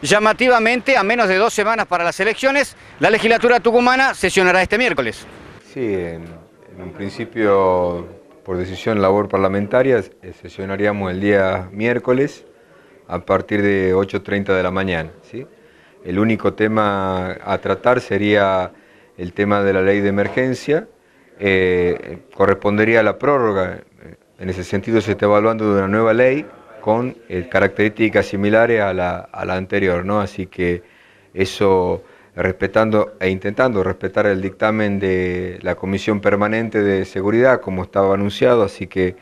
Llamativamente, a menos de dos semanas para las elecciones, la legislatura tucumana sesionará este miércoles. Sí, en, un principio, por decisión labor parlamentaria, eh, sesionaríamos el día miércoles a partir de 8.30 de la mañana. ¿sí? El único tema a tratar sería el tema de la ley de emergencia, eh, correspondería a la prórroga, en ese sentido se está evaluando de una nueva ley con eh, características similares a la, anterior, ¿no? Así que eso respetando e intentando respetar el dictamen de la Comisión Permanente de Seguridad, como estaba anunciado, así que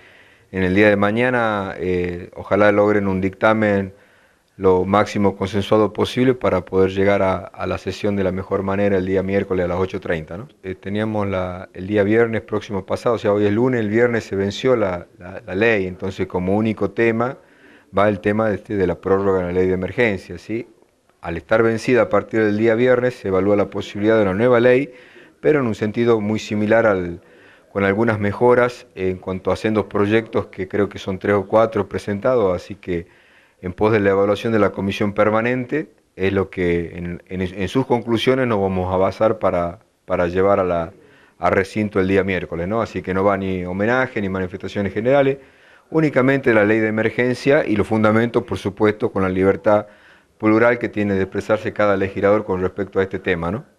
en el día de mañana eh, ojalá logren un dictamen lo máximo consensuado posible para poder llegar a, la sesión de la mejor manera el día miércoles a las 8.30. ¿no? Eh, teníamos el día viernes próximo pasado, o sea, hoy es lunes, el viernes se venció la, la ley, entonces como único tema va el tema este de, la prórroga en la ley de emergencia. ¿sí? Al estar vencida a partir del día viernes, se evalúa la posibilidad de una nueva ley, pero en un sentido muy similar al, con algunas mejoras en cuanto a sendos proyectos, que creo que son tres o cuatro presentados, así que en pos de la evaluación de la comisión permanente es lo que en, sus conclusiones nos vamos a basar para, llevar a la, recinto el día miércoles, ¿no? Así que no va ni homenaje ni manifestaciones generales, únicamente la ley de emergencia y los fundamentos, por supuesto, con la libertad plural que tiene de expresarse cada legislador con respecto a este tema, ¿no?